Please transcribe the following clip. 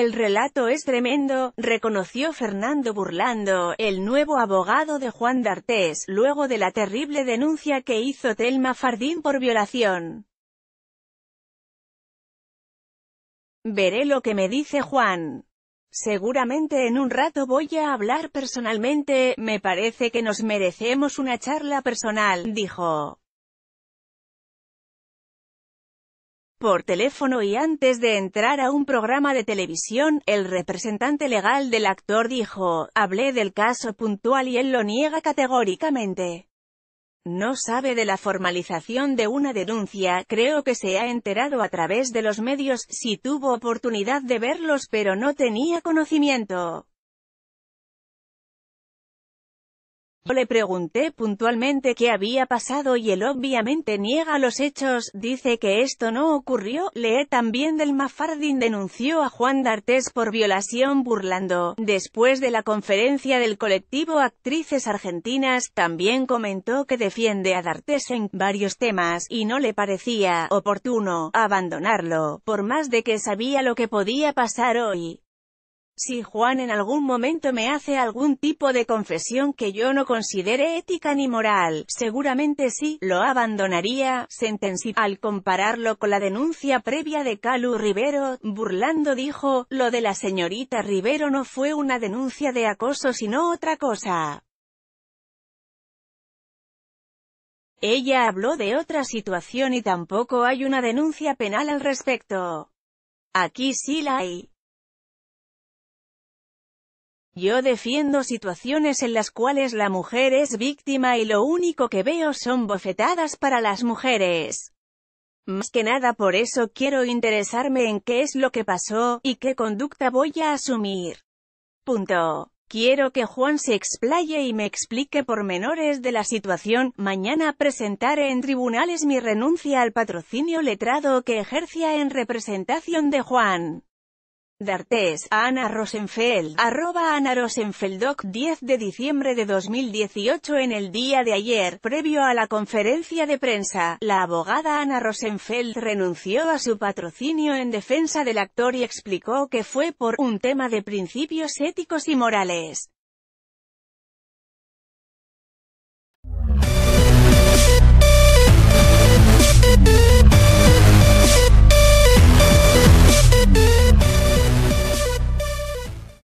El relato es tremendo, reconoció Fernando Burlando, el nuevo abogado de Juan D'Artés, luego de la terrible denuncia que hizo Telma Fardín por violación. Veré lo que me dice Juan. Seguramente en un rato voy a hablar personalmente, me parece que nos merecemos una charla personal, dijo. por teléfono y antes de entrar a un programa de televisión, el representante legal del actor dijo, hablé del caso puntual y él lo niega categóricamente. No sabe de la formalización de una denuncia, creo que se ha enterado a través de los medios, si tuvo oportunidad de verlos pero no tenía conocimiento. Le pregunté puntualmente qué había pasado y él obviamente niega los hechos, dice que esto no ocurrió. Lee también del Mafardín denunció a Juan D'Artes por violación burlando. Después de la conferencia del colectivo Actrices Argentinas, también comentó que defiende a D'Artes en varios temas, y no le parecía oportuno abandonarlo, por más de que sabía lo que podía pasar hoy. Si Juan en algún momento me hace algún tipo de confesión que yo no considere ética ni moral, seguramente sí, lo abandonaría, Al compararlo con la denuncia previa de Calu Rivero, burlando dijo, lo de la señorita Rivero no fue una denuncia de acoso sino otra cosa. Ella habló de otra situación y tampoco hay una denuncia penal al respecto. Aquí sí la hay. Yo defiendo situaciones en las cuales la mujer es víctima y lo único que veo son bofetadas para las mujeres. Más que nada por eso quiero interesarme en qué es lo que pasó, y qué conducta voy a asumir. Punto. Quiero que Juan se explaye y me explique por menores de la situación. Mañana presentaré en tribunales mi renuncia al patrocinio letrado que ejercía en representación de Juan. D'Artes, Ana Rosenfeld, arroba Ana Rosenfeldoc 10 de diciembre de 2018 En el día de ayer, previo a la conferencia de prensa, la abogada Ana Rosenfeld renunció a su patrocinio en defensa del actor y explicó que fue por un tema de principios éticos y morales.